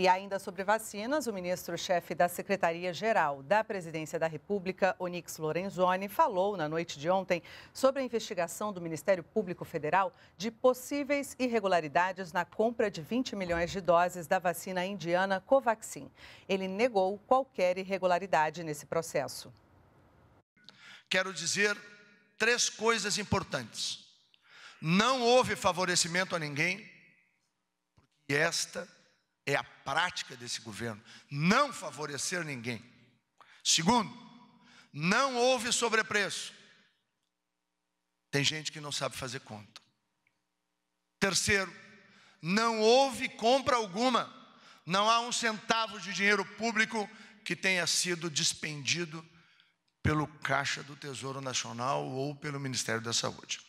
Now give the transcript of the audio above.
E ainda sobre vacinas, o ministro-chefe da Secretaria-Geral da Presidência da República, Onix Lorenzoni, falou na noite de ontem sobre a investigação do Ministério Público Federal de possíveis irregularidades na compra de 20 milhões de doses da vacina indiana Covaxin. Ele negou qualquer irregularidade nesse processo. Quero dizer três coisas importantes. Não houve favorecimento a ninguém, porque esta é a prática desse governo, não favorecer ninguém. Segundo, não houve sobrepreço. Tem gente que não sabe fazer conta. Terceiro, não houve compra alguma. Não há um centavo de dinheiro público que tenha sido despendido pelo Caixa do Tesouro Nacional ou pelo Ministério da Saúde.